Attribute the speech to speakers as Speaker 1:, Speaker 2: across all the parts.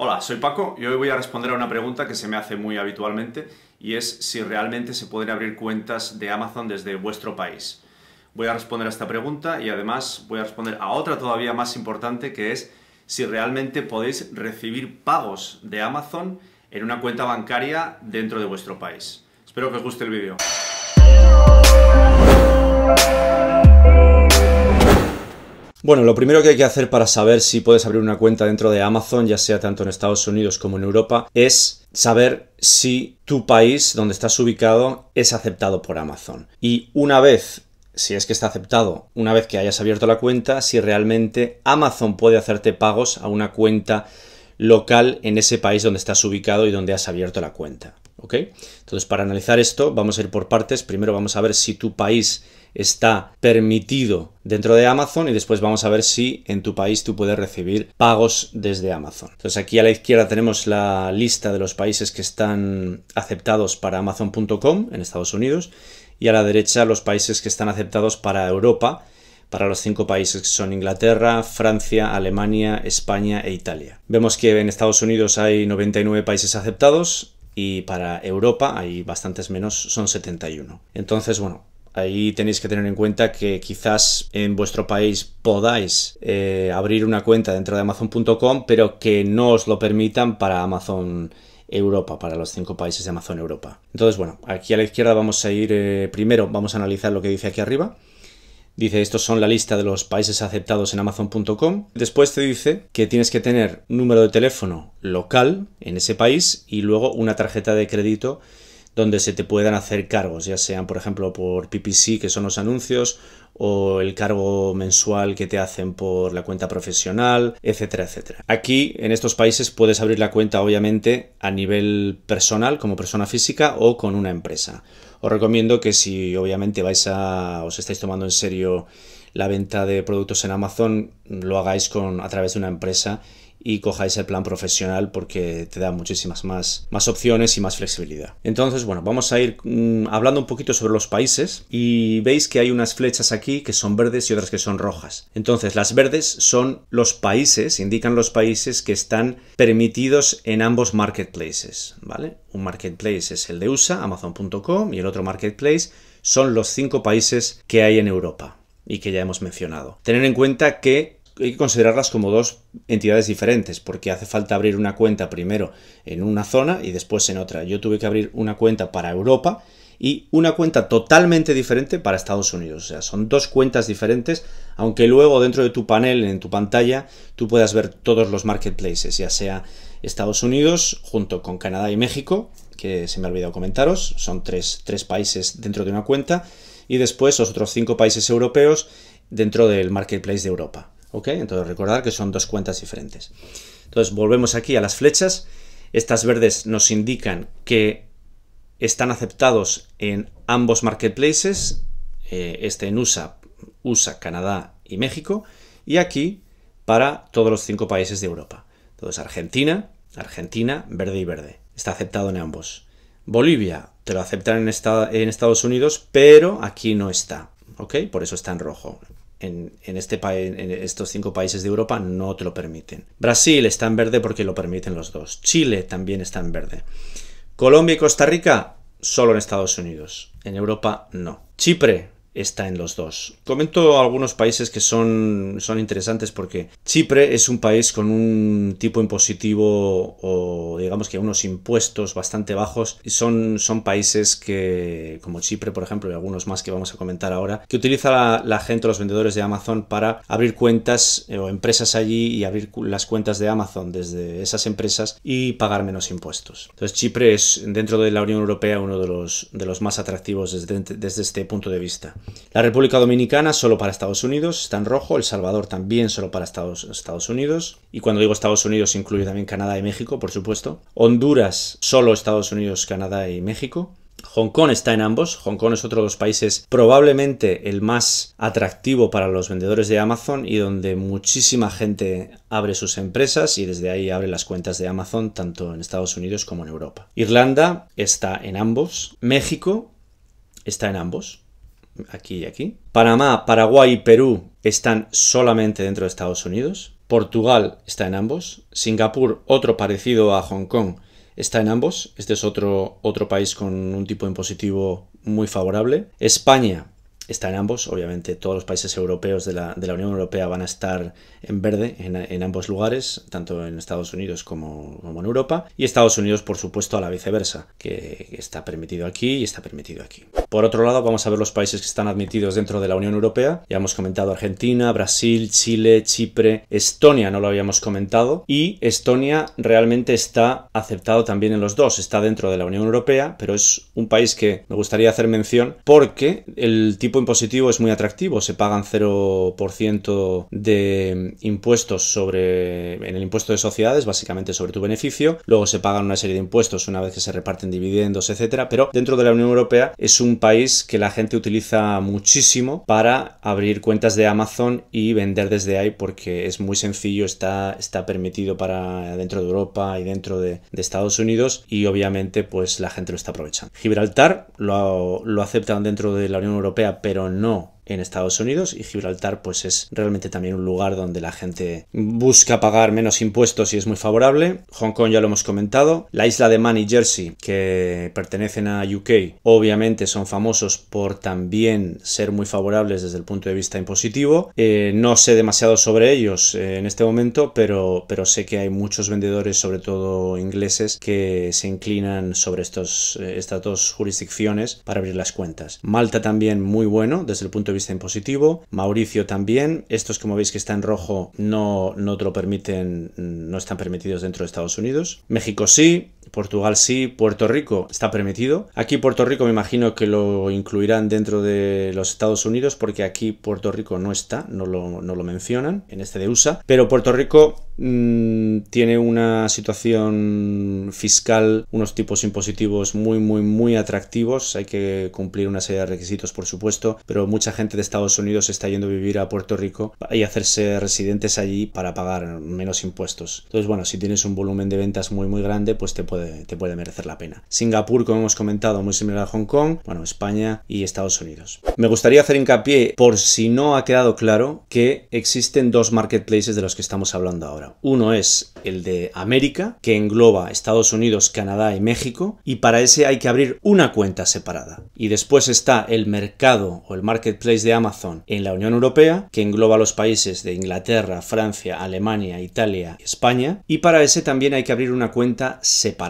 Speaker 1: Hola, soy Paco y hoy voy a responder a una pregunta que se me hace muy habitualmente y es si realmente se pueden abrir cuentas de Amazon desde vuestro país. Voy a responder a esta pregunta y además voy a responder a otra todavía más importante que es si realmente podéis recibir pagos de Amazon en una cuenta bancaria dentro de vuestro país. Espero que os guste el vídeo. Bueno, lo primero que hay que hacer para saber si puedes abrir una cuenta dentro de Amazon, ya sea tanto en Estados Unidos como en Europa, es saber si tu país donde estás ubicado es aceptado por Amazon. Y una vez si es que está aceptado una vez que hayas abierto la cuenta, si realmente Amazon puede hacerte pagos a una cuenta local en ese país donde estás ubicado y donde has abierto la cuenta. ¿ok? Entonces, para analizar esto, vamos a ir por partes. Primero vamos a ver si tu país está permitido dentro de Amazon y después vamos a ver si en tu país tú puedes recibir pagos desde Amazon. Entonces aquí a la izquierda tenemos la lista de los países que están aceptados para amazon.com en Estados Unidos y a la derecha los países que están aceptados para Europa, para los cinco países que son Inglaterra, Francia, Alemania, España e Italia. Vemos que en Estados Unidos hay 99 países aceptados, y para Europa hay bastantes menos, son 71. Entonces, bueno, ahí tenéis que tener en cuenta que quizás en vuestro país podáis eh, abrir una cuenta dentro de amazon.com, pero que no os lo permitan para Amazon Europa, para los cinco países de Amazon Europa. Entonces, bueno, aquí a la izquierda vamos a ir, eh, primero vamos a analizar lo que dice aquí arriba, Dice, estos son la lista de los países aceptados en amazon.com. Después te dice que tienes que tener número de teléfono local en ese país y luego una tarjeta de crédito donde se te puedan hacer cargos, ya sean por ejemplo por PPC, que son los anuncios, o el cargo mensual que te hacen por la cuenta profesional, etcétera, etcétera. Aquí, en estos países, puedes abrir la cuenta obviamente a nivel personal, como persona física, o con una empresa os recomiendo que si obviamente vais a os estáis tomando en serio la venta de productos en Amazon, lo hagáis con a través de una empresa y cojáis el plan profesional porque te da muchísimas más, más opciones y más flexibilidad. Entonces, bueno, vamos a ir mm, hablando un poquito sobre los países y veis que hay unas flechas aquí que son verdes y otras que son rojas. Entonces, las verdes son los países, indican los países que están permitidos en ambos marketplaces, ¿vale? Un marketplace es el de USA, amazon.com, y el otro marketplace son los cinco países que hay en Europa y que ya hemos mencionado. Tener en cuenta que hay que considerarlas como dos entidades diferentes, porque hace falta abrir una cuenta primero en una zona y después en otra. Yo tuve que abrir una cuenta para Europa y una cuenta totalmente diferente para Estados Unidos. O sea, son dos cuentas diferentes, aunque luego dentro de tu panel, en tu pantalla, tú puedas ver todos los marketplaces, ya sea Estados Unidos junto con Canadá y México, que se me ha olvidado comentaros, son tres, países dentro de una cuenta, y después los otros cinco países europeos dentro del marketplace de Europa. ¿Ok? Entonces recordar que son dos cuentas diferentes. Entonces volvemos aquí a las flechas. Estas verdes nos indican que están aceptados en ambos marketplaces, eh, este en USA, USA, Canadá y México, y aquí para todos los cinco países de Europa. Entonces Argentina, Argentina, verde y verde. Está aceptado en ambos. Bolivia, te lo aceptan en, en Estados Unidos, pero aquí no está. ¿Ok? Por eso está en rojo en, este en estos cinco países de Europa no te lo permiten. Brasil está en verde porque lo permiten los dos. Chile también está en verde. Colombia y Costa Rica solo en Estados Unidos. En Europa no. Chipre está en los dos. Comento algunos países que son, son interesantes porque Chipre es un país con un tipo impositivo o digamos que unos impuestos bastante bajos y son, son países que como Chipre por ejemplo y algunos más que vamos a comentar ahora que utiliza la, gente, los vendedores de Amazon para abrir cuentas eh, o empresas allí y abrir las cuentas de Amazon desde esas empresas y pagar menos impuestos. Entonces Chipre es dentro de la Unión Europea uno de los, de los más atractivos desde, desde este punto de vista. La República Dominicana solo para Estados Unidos, está en rojo. El Salvador también solo para Estados, Unidos. Y cuando digo Estados Unidos incluye también Canadá y México, por supuesto. Honduras, solo Estados Unidos, Canadá y México. Hong Kong está en ambos. Hong Kong es otro de los países probablemente el más atractivo para los vendedores de Amazon y donde muchísima gente abre sus empresas y desde ahí abre las cuentas de Amazon tanto en Estados Unidos como en Europa. Irlanda está en ambos. México está en ambos aquí y aquí. Panamá, Paraguay y Perú están solamente dentro de Estados Unidos. Portugal está en ambos. Singapur, otro parecido a Hong Kong, está en ambos. Este es otro, otro país con un tipo impositivo muy favorable. España está en ambos, obviamente todos los países europeos de la, Unión Europea van a estar en verde en, ambos lugares, tanto en Estados Unidos como, como, en Europa, y Estados Unidos por supuesto a la viceversa, que está permitido aquí y está permitido aquí. Por otro lado, vamos a ver los países que están admitidos dentro de la Unión Europea, ya hemos comentado Argentina, Brasil, Chile, Chipre, Estonia no lo habíamos comentado, y Estonia realmente está aceptado también en los dos, está dentro de la Unión Europea, pero es un país que me gustaría hacer mención porque el tipo impositivo es muy atractivo, se pagan 0% de impuestos sobre en el impuesto de sociedades, básicamente sobre tu beneficio, luego se pagan una serie de impuestos una vez que se reparten dividendos, etcétera, pero dentro de la Unión Europea es un país que la gente utiliza muchísimo para abrir cuentas de Amazon y vender desde ahí porque es muy sencillo, está, está permitido para dentro de Europa y dentro de, de Estados Unidos y obviamente pues la gente lo está aprovechando. Gibraltar lo, lo aceptan dentro de la Unión Europea, pero no en Estados Unidos y Gibraltar pues es realmente también un lugar donde la gente busca pagar menos impuestos y es muy favorable. Hong Kong ya lo hemos comentado. La isla de Man y Jersey que pertenecen a UK obviamente son famosos por también ser muy favorables desde el punto de vista impositivo. Eh, no sé demasiado sobre ellos eh, en este momento pero, pero sé que hay muchos vendedores sobre todo ingleses que se inclinan sobre estos, eh, estas dos jurisdicciones para abrir las cuentas. Malta también muy bueno desde el punto de en positivo Mauricio también. Estos, como veis, que está en rojo, no, no te lo permiten, no están permitidos dentro de Estados Unidos. México sí, Portugal sí, Puerto Rico está permitido. Aquí Puerto Rico me imagino que lo incluirán dentro de los Estados Unidos porque aquí Puerto Rico no está, no lo, mencionan en este de USA. Pero Puerto Rico mm, tiene una situación fiscal, unos tipos impositivos muy, muy, muy atractivos. Hay que cumplir una serie de requisitos, por supuesto, pero mucha gente de Estados Unidos está yendo a vivir a Puerto Rico y hacerse residentes allí para pagar menos impuestos. Entonces, bueno, si tienes un volumen de ventas muy, muy grande, pues te puede te puede merecer la pena. Singapur, como hemos comentado, muy similar a Hong Kong, bueno, España y Estados Unidos. Me gustaría hacer hincapié, por si no ha quedado claro, que existen dos marketplaces de los que estamos hablando ahora. Uno es el de América, que engloba Estados Unidos, Canadá y México, y para ese hay que abrir una cuenta separada. Y después está el mercado o el marketplace de Amazon en la Unión Europea, que engloba los países de Inglaterra, Francia, Alemania, Italia, España, y para ese también hay que abrir una cuenta separada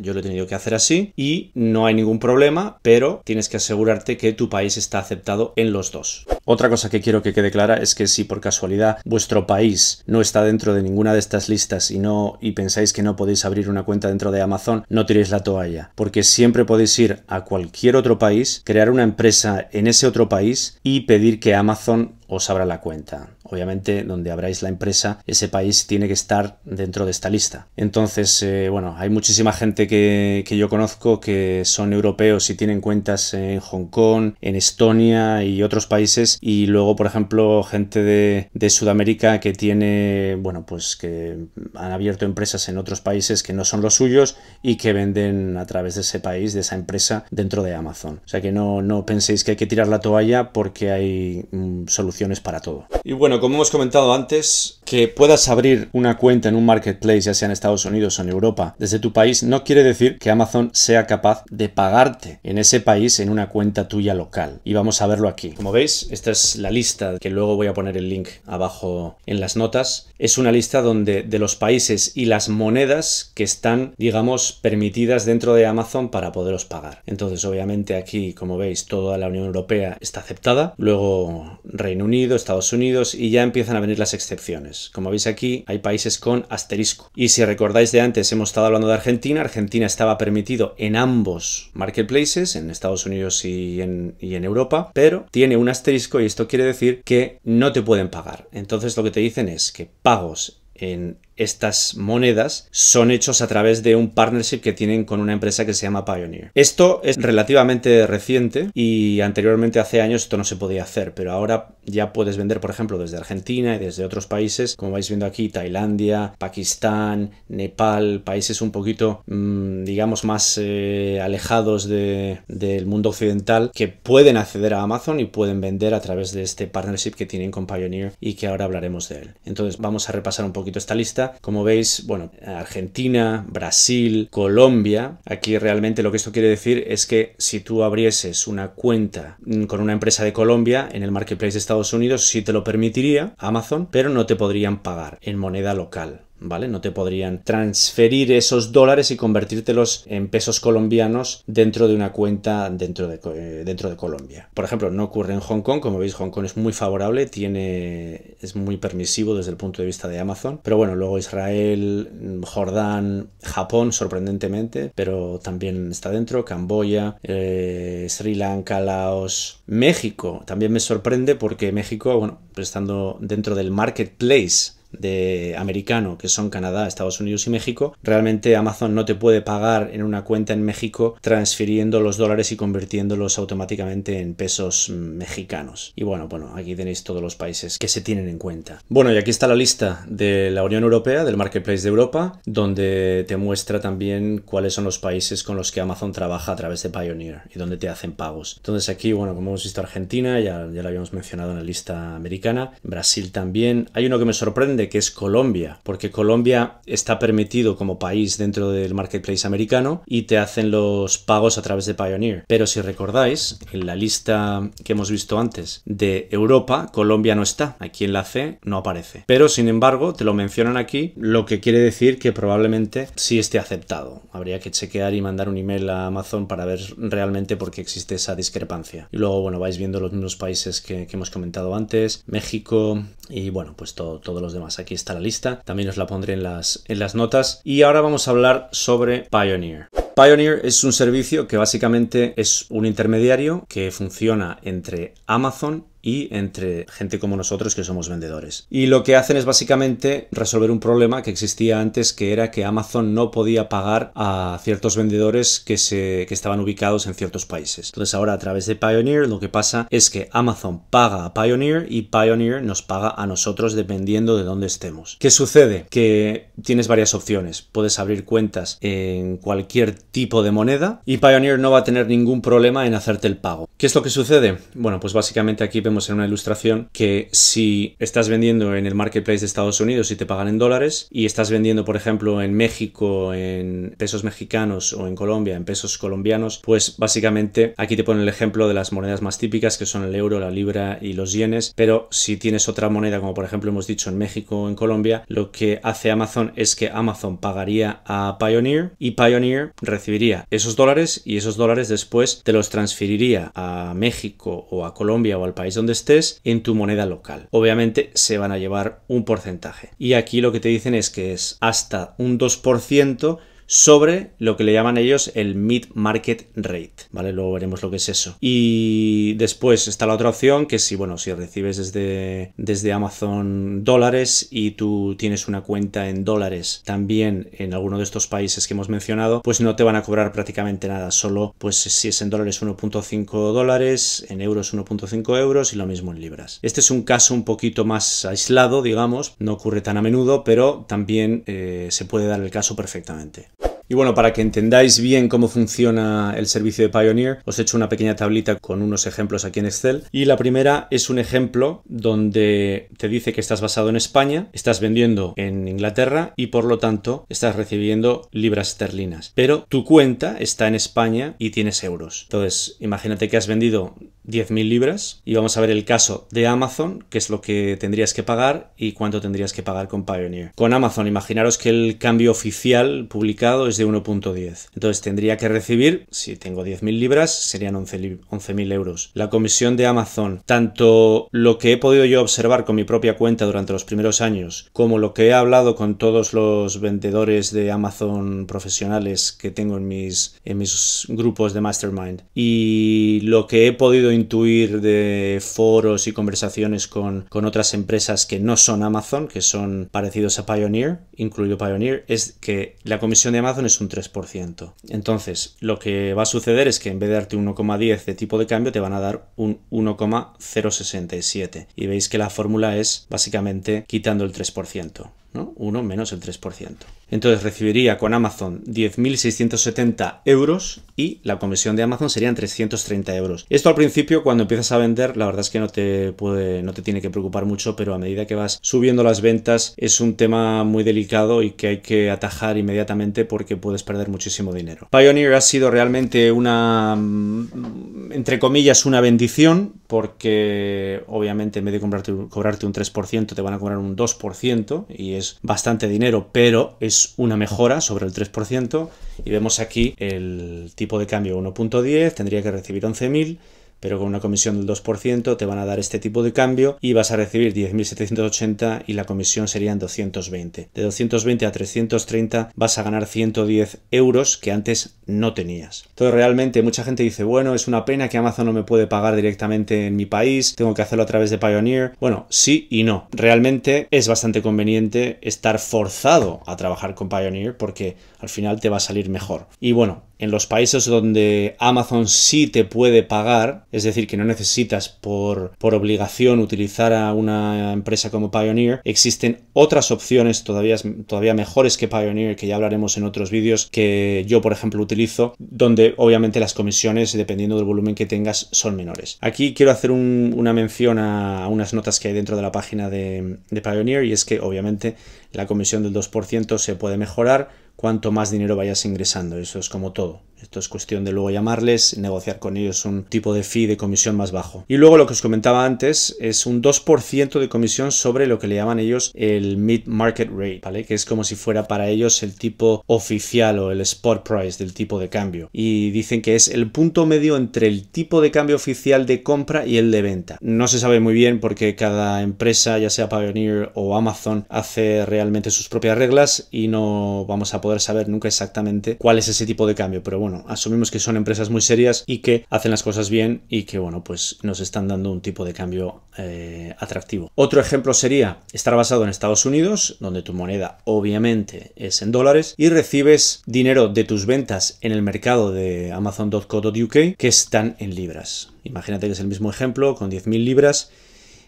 Speaker 1: yo lo he tenido que hacer así y no hay ningún problema, pero tienes que asegurarte que tu país está aceptado en los dos. Otra cosa que quiero que quede clara es que si por casualidad vuestro país no está dentro de ninguna de estas listas y no y pensáis que no podéis abrir una cuenta dentro de Amazon, no tiréis la toalla, porque siempre podéis ir a cualquier otro país, crear una empresa en ese otro país y pedir que Amazon os abra la cuenta obviamente donde abráis la empresa, ese país tiene que estar dentro de esta lista. Entonces, eh, bueno, hay muchísima gente que, yo conozco que son europeos y tienen cuentas en Hong Kong, en Estonia y otros países. Y luego, por ejemplo, gente de, Sudamérica que tiene, bueno, pues que han abierto empresas en otros países que no son los suyos y que venden a través de ese país, de esa empresa, dentro de Amazon. O sea que no, no penséis que hay que tirar la toalla porque hay mm, soluciones para todo. Y bueno, como hemos comentado antes, que puedas abrir una cuenta en un marketplace, ya sea en Estados Unidos o en Europa, desde tu país, no quiere decir que Amazon sea capaz de pagarte en ese país en una cuenta tuya local. Y vamos a verlo aquí. Como veis, esta es la lista, que luego voy a poner el link abajo en las notas. Es una lista donde de los países y las monedas que están, digamos, permitidas dentro de Amazon para poderos pagar. Entonces, obviamente aquí, como veis, toda la Unión Europea está aceptada. Luego Reino Unido, Estados Unidos y ya empiezan a venir las excepciones. Pues, como veis aquí, hay países con asterisco. Y si recordáis de antes, hemos estado hablando de Argentina. Argentina estaba permitido en ambos marketplaces, en Estados Unidos y en, y en Europa, pero tiene un asterisco y esto quiere decir que no te pueden pagar. Entonces lo que te dicen es que pagos en estas monedas son hechos a través de un partnership que tienen con una empresa que se llama Pioneer. Esto es relativamente reciente y anteriormente hace años esto no se podía hacer, pero ahora ya puedes vender, por ejemplo, desde Argentina y desde otros países, como vais viendo aquí, Tailandia, Pakistán, Nepal, países un poquito, mm, digamos, más eh, alejados del mundo occidental, que pueden acceder a Amazon y pueden vender a través de este partnership que tienen con Pioneer y que ahora hablaremos de él. Entonces vamos a repasar un poquito esta lista como veis, bueno, Argentina, Brasil, Colombia. Aquí realmente lo que esto quiere decir es que si tú abrieses una cuenta con una empresa de Colombia en el marketplace de Estados Unidos, sí te lo permitiría Amazon, pero no te podrían pagar en moneda local. ¿vale? No te podrían transferir esos dólares y convertírtelos en pesos colombianos dentro de una cuenta dentro de, eh, dentro de Colombia. Por ejemplo, no ocurre en Hong Kong, como veis Hong Kong es muy favorable, tiene, es muy permisivo desde el punto de vista de Amazon, pero bueno, luego Israel, Jordán, Japón, sorprendentemente, pero también está dentro, Camboya, eh, Sri Lanka, Laos, México, también me sorprende porque México, bueno, estando dentro del marketplace de americano, que son Canadá, Estados Unidos y México, realmente Amazon no te puede pagar en una cuenta en México transfiriendo los dólares y convirtiéndolos automáticamente en pesos mm, mexicanos. Y bueno, bueno, aquí tenéis todos los países que se tienen en cuenta. Bueno, y aquí está la lista de la Unión Europea, del Marketplace de Europa, donde te muestra también cuáles son los países con los que Amazon trabaja a través de Pioneer y donde te hacen pagos. Entonces aquí, bueno, como hemos visto Argentina, ya, ya la habíamos mencionado en la lista americana, Brasil también. Hay uno que me sorprende de que es Colombia, porque Colombia está permitido como país dentro del marketplace americano y te hacen los pagos a través de Pioneer. Pero si recordáis, en la lista que hemos visto antes de Europa, Colombia no está. Aquí en la C no aparece. Pero sin embargo, te lo mencionan aquí, lo que quiere decir que probablemente sí esté aceptado. Habría que chequear y mandar un email a Amazon para ver realmente por qué existe esa discrepancia. Y luego, bueno, vais viendo los mismos países que hemos comentado antes. México, y bueno, pues todos los demás. Aquí está la lista, también os la pondré en las, en las notas. Y ahora vamos a hablar sobre Pioneer. Pioneer es un servicio que básicamente es un intermediario que funciona entre Amazon y entre gente como nosotros que somos vendedores. Y lo que hacen es básicamente resolver un problema que existía antes, que era que Amazon no podía pagar a ciertos vendedores que, se, estaban ubicados en ciertos países. Entonces ahora a través de Pioneer lo que pasa es que Amazon paga a Pioneer y Pioneer nos paga a nosotros dependiendo de dónde estemos. ¿Qué sucede? Que tienes varias opciones. Puedes abrir cuentas en cualquier tipo de moneda y Pioneer no va a tener ningún problema en hacerte el pago. ¿Qué es lo que sucede? Bueno, pues básicamente aquí vemos en una ilustración que si estás vendiendo en el marketplace de Estados Unidos y te pagan en dólares y estás vendiendo, por ejemplo, en México en pesos mexicanos o en Colombia en pesos colombianos, pues básicamente aquí te ponen el ejemplo de las monedas más típicas que son el euro, la libra y los yenes, pero si tienes otra moneda como por ejemplo hemos dicho en México o en Colombia, lo que hace Amazon es que Amazon pagaría a Pioneer y Pioneer recibiría esos dólares y esos dólares después te los transferiría a México o a Colombia o al país donde estés en tu moneda local. Obviamente se van a llevar un porcentaje. Y aquí lo que te dicen es que es hasta un 2% sobre lo que le llaman ellos el mid-market rate, ¿vale? Luego veremos lo que es eso. Y después está la otra opción que si, bueno, si recibes desde, desde Amazon dólares y tú tienes una cuenta en dólares también en alguno de estos países que hemos mencionado, pues no te van a cobrar prácticamente nada, solo pues si es en dólares 1.5 dólares, en euros 1.5 euros y lo mismo en libras. Este es un caso un poquito más aislado, digamos, no ocurre tan a menudo, pero también eh, se puede dar el caso perfectamente. Y bueno, para que entendáis bien cómo funciona el servicio de Pioneer, os he hecho una pequeña tablita con unos ejemplos aquí en Excel. Y la primera es un ejemplo donde te dice que estás basado en España, estás vendiendo en Inglaterra y por lo tanto estás recibiendo libras esterlinas. Pero tu cuenta está en España y tienes euros. Entonces, imagínate que has vendido 10.000 libras y vamos a ver el caso de Amazon, que es lo que tendrías que pagar y cuánto tendrías que pagar con Pioneer. Con Amazon, imaginaros que el cambio oficial publicado es de 1.10. Entonces tendría que recibir, si tengo 10.000 libras, serían 11.000 euros. La comisión de Amazon, tanto lo que he podido yo observar con mi propia cuenta durante los primeros años, como lo que he hablado con todos los vendedores de Amazon profesionales que tengo en mis, en mis grupos de Mastermind, y lo que he podido intuir de foros y conversaciones con, otras empresas que no son Amazon, que son parecidos a Pioneer, incluido Pioneer, es que la comisión de Amazon es un 3%. Entonces, lo que va a suceder es que en vez de darte 1,10 de tipo de cambio, te van a dar un 1,067. Y veis que la fórmula es básicamente quitando el 3%, ¿no? 1 menos el 3%. Entonces recibiría con Amazon 10.670 euros y la comisión de Amazon serían 330 euros. Esto al principio, cuando empiezas a vender, la verdad es que no te puede, no te tiene que preocupar mucho, pero a medida que vas subiendo las ventas, es un tema muy delicado y que hay que atajar inmediatamente porque puedes perder muchísimo dinero. Pioneer ha sido realmente una, mm, entre comillas, una bendición, porque obviamente en vez de cobrarte, cobrarte un 3%, te van a cobrar un 2% y es bastante dinero, pero es una mejora sobre el 3% y vemos aquí el tipo de cambio 1.10, tendría que recibir 11.000 pero con una comisión del 2% te van a dar este tipo de cambio y vas a recibir 10.780 y la comisión serían 220. De 220 a 330 vas a ganar 110 euros que antes no tenías. Entonces realmente mucha gente dice, bueno, es una pena que Amazon no me puede pagar directamente en mi país, tengo que hacerlo a través de Pioneer. Bueno, sí y no. Realmente es bastante conveniente estar forzado a trabajar con Pioneer porque al final te va a salir mejor. Y bueno, en los países donde Amazon sí te puede pagar, es decir, que no necesitas por, obligación utilizar a una empresa como Pioneer, existen otras opciones todavía, todavía mejores que Pioneer, que ya hablaremos en otros vídeos, que yo, por ejemplo, utilizo, donde obviamente las comisiones, dependiendo del volumen que tengas, son menores. Aquí quiero hacer una mención a unas notas que hay dentro de la página de, de Pioneer, y es que obviamente la comisión del 2% se puede mejorar cuanto más dinero vayas ingresando. Eso es como todo. Esto es cuestión de luego llamarles, negociar con ellos un tipo de fee de comisión más bajo. Y luego lo que os comentaba antes es un 2% de comisión sobre lo que le llaman ellos el mid-market rate, ¿vale? Que es como si fuera para ellos el tipo oficial o el spot price del tipo de cambio. Y dicen que es el punto medio entre el tipo de cambio oficial de compra y el de venta. No se sabe muy bien porque cada empresa, ya sea Pioneer o Amazon, hace realmente sus propias reglas y no vamos a poder saber nunca exactamente cuál es ese tipo de cambio. Pero bueno, bueno, asumimos que son empresas muy serias y que hacen las cosas bien y que, bueno, pues nos están dando un tipo de cambio eh, atractivo. Otro ejemplo sería estar basado en Estados Unidos, donde tu moneda obviamente es en dólares y recibes dinero de tus ventas en el mercado de amazon.co.uk que están en libras. Imagínate que es el mismo ejemplo con 10.000 libras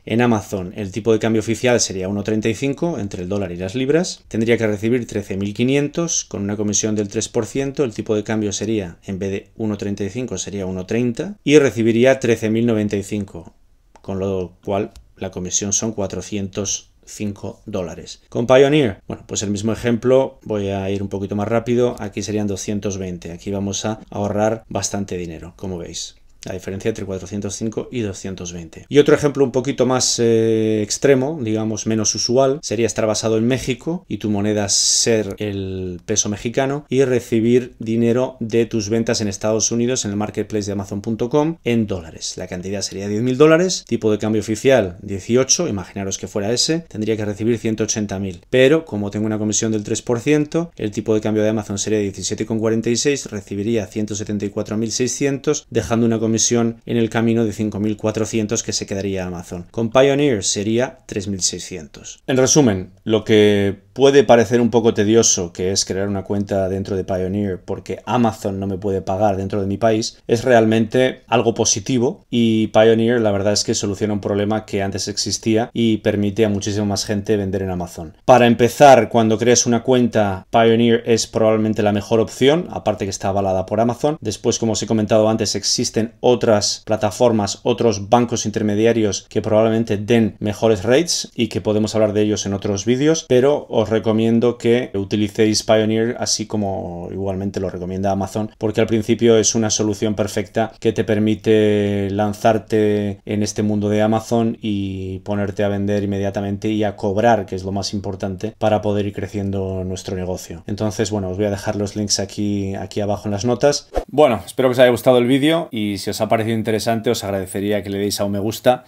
Speaker 1: en Amazon el tipo de cambio oficial sería 1,35 entre el dólar y las libras. Tendría que recibir 13.500 con una comisión del 3%. El tipo de cambio sería, en vez de 1,35, sería 1,30 y recibiría 13.095, con lo cual la comisión son 405 dólares. Con Pioneer, bueno, pues el mismo ejemplo, voy a ir un poquito más rápido, aquí serían 220, aquí vamos a ahorrar bastante dinero, como veis la diferencia entre 405 y 220. Y otro ejemplo un poquito más eh, extremo, digamos menos usual, sería estar basado en México y tu moneda ser el peso mexicano y recibir dinero de tus ventas en Estados Unidos en el marketplace de Amazon.com en dólares. La cantidad sería 10.000 dólares, tipo de cambio oficial 18, imaginaros que fuera ese, tendría que recibir 180.000. Pero como tengo una comisión del 3%, el tipo de cambio de Amazon sería 17,46, recibiría 174.600, dejando una comisión misión en el camino de 5.400 que se quedaría Amazon. Con Pioneer sería 3.600. En resumen, lo que puede parecer un poco tedioso, que es crear una cuenta dentro de Pioneer porque Amazon no me puede pagar dentro de mi país, es realmente algo positivo y Pioneer la verdad es que soluciona un problema que antes existía y permite a muchísima más gente vender en Amazon. Para empezar, cuando creas una cuenta, Pioneer es probablemente la mejor opción, aparte que está avalada por Amazon. Después, como os he comentado antes, existen otras plataformas, otros bancos intermediarios que probablemente den mejores rates y que podemos hablar de ellos en otros vídeos, pero os recomiendo que utilicéis Pioneer así como igualmente lo recomienda Amazon, porque al principio es una solución perfecta que te permite lanzarte en este mundo de Amazon y ponerte a vender inmediatamente y a cobrar, que es lo más importante, para poder ir creciendo nuestro negocio. Entonces, bueno, os voy a dejar los links aquí, aquí abajo en las notas. Bueno, espero que os haya gustado el vídeo y si os ha parecido interesante os agradecería que le deis a un me gusta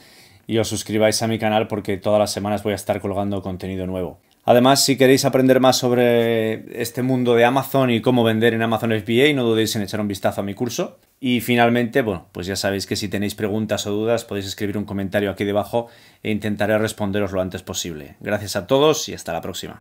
Speaker 1: y os suscribáis a mi canal porque todas las semanas voy a estar colgando contenido nuevo. Además, si queréis aprender más sobre este mundo de Amazon y cómo vender en Amazon FBA, no dudéis en echar un vistazo a mi curso. Y finalmente, bueno, pues ya sabéis que si tenéis preguntas o dudas podéis escribir un comentario aquí debajo e intentaré responderos lo antes posible. Gracias a todos y hasta la próxima.